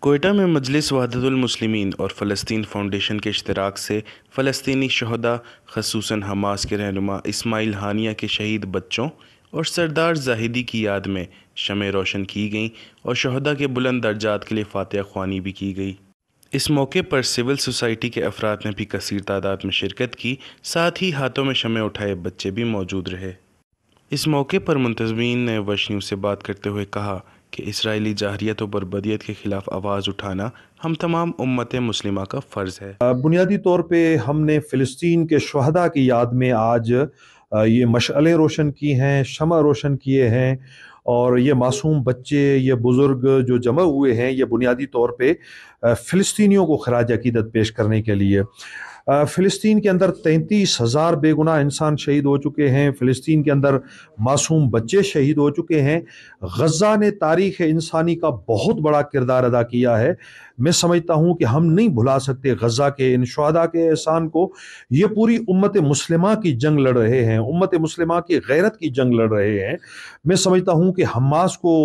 کوئٹہ میں مجلس وحدت المسلمین اور فلسطین فاؤنڈیشن کے اشتراک سے فلسطینی شہدہ خصوصاً حماس کے رہنما اسماعیل ہانیہ کے شہید بچوں اور سردار زاہدی کی یاد میں شمع روشن کی گئیں اور شہدہ کے بلند درجات کے لیے فاتح خوانی بھی کی گئی اس موقع پر سول سوسائٹی کے افراد نے بھی کثیر تعداد میں شرکت کی ساتھ ہی ہاتھوں میں شمع اٹھائے بچے بھی موجود رہے اس موقع پر منتظمین نے وشنیو سے بات کرتے ہوئے کہا کہ اسرائیلی جاہریت و بربدیت کے خلاف آواز اٹھانا ہم تمام امت مسلمہ کا فرض ہے بنیادی طور پہ ہم نے فلسطین کے شہداء کی یاد میں آج یہ مشعلیں روشن کی ہیں شمع روشن کیے ہیں اور یہ معصوم بچے یہ بزرگ جو جمع ہوئے ہیں یہ بنیادی طور پہ فلسطینیوں کو خراج عقیدت پیش کرنے کے لیے فلسطین کے اندر تینتیس ہزار بے گناہ انسان شہید ہو چکے ہیں فلسطین کے اندر معصوم بچے شہید ہو چکے ہیں غزہ نے تاریخ انسانی کا بہت بڑا کردار ادا کیا ہے میں سمجھتا ہوں کہ ہم نہیں بھلا سکتے غزہ کے ان شادہ کے احسان کو یہ پوری امت مسلمہ کی جنگ لڑ رہے ہیں امت مسلمہ کی غیرت کی جنگ لڑ رہے ہیں میں سمجھتا ہوں کہ حماس کو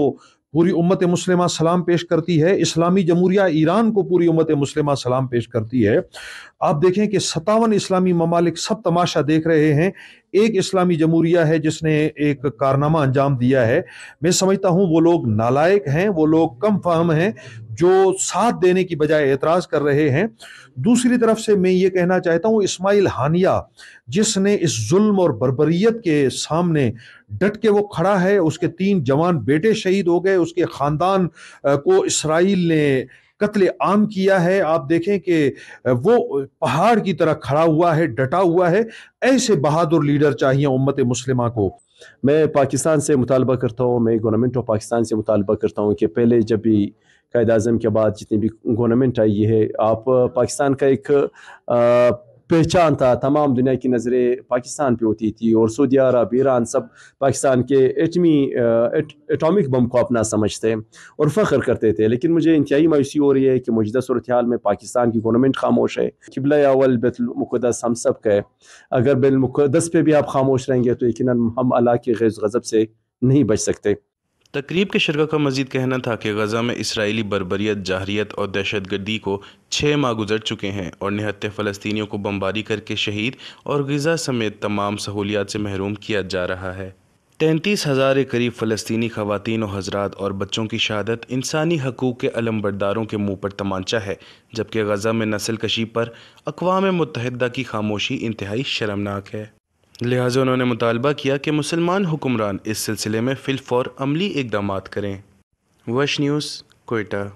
پوری امت مسلمہ سلام پیش کرتی ہے اسلامی جمہوریہ ایران کو پوری امت مسلمہ سلام پیش کرتی ہے آپ دیکھیں کہ ستاون اسلامی ممالک سب تماشا دیکھ رہے ہیں ایک اسلامی جمہوریہ ہے جس نے ایک کارنامہ انجام دیا ہے میں سمجھتا ہوں وہ لوگ نالائق ہیں وہ لوگ کم فہم ہیں جو ساتھ دینے کی بجائے اعتراض کر رہے ہیں دوسری طرف سے میں یہ کہنا چاہتا ہوں اسماعیل ہانیہ جس نے اس ظلم اور بربریت کے سامنے ڈٹ کے وہ کھڑا ہے اس کے تین جوان بیٹے شہید ہو گئے اس کے خاندان کو اسرائیل نے قتل عام کیا ہے آپ دیکھیں کہ وہ پہاڑ کی طرح کھڑا ہوا ہے ڈٹا ہوا ہے ایسے بہادر لیڈر چاہیے امت مسلمہ کو میں پاکستان سے مطالبہ کرتا ہوں میں گورنمنٹ آف پاکستان سے مطالبہ کرتا ہوں کہ پہلے جب بھی قائد اعظم کے بعد جتنی بھی گورنمنٹ آئی ہے آپ پاکستان کا ایک پہچان تھا تمام دنیا کی نظریں پاکستان پہ ہوتی تھی اور سعودی عرب ایران سب پاکستان کے ایٹمی ایٹامک بم کو اپنا سمجھتے اور فخر کرتے تھے لیکن مجھے انتہائی مایوسی ہو رہی ہے کہ موجودہ صورتحال میں پاکستان کی گورنمنٹ خاموش ہے قبل اول بیت المقدس ہم سب کا ہے اگر بیت المقدس پہ بھی آپ خاموش رہیں گے تو یقیناً ہم اللہ کے غیر غضب سے نہیں بچ سکتے تقریب کے شرکا کا مزید کہنا تھا کہ غزہ میں اسرائیلی بربریت جاہریت اور دہشت گردی کو چھ ماہ گزر چکے ہیں اور نہتے فلسطینیوں کو بمباری کر کے شہید اور غزہ سمیت تمام سہولیات سے محروم کیا جا رہا ہے تینتیس ہزار قریب فلسطینی خواتین و حضرات اور بچوں کی شہادت انسانی حقوق کے علم برداروں کے منہ پر تمانچہ ہے جبکہ غزہ میں نسل کشی پر اقوام متحدہ کی خاموشی انتہائی شرمناک ہے لہٰذا انہوں نے مطالبہ کیا کہ مسلمان حکمران اس سلسلے میں فی الفور عملی اقدامات کریں وش نیوز کوئٹہ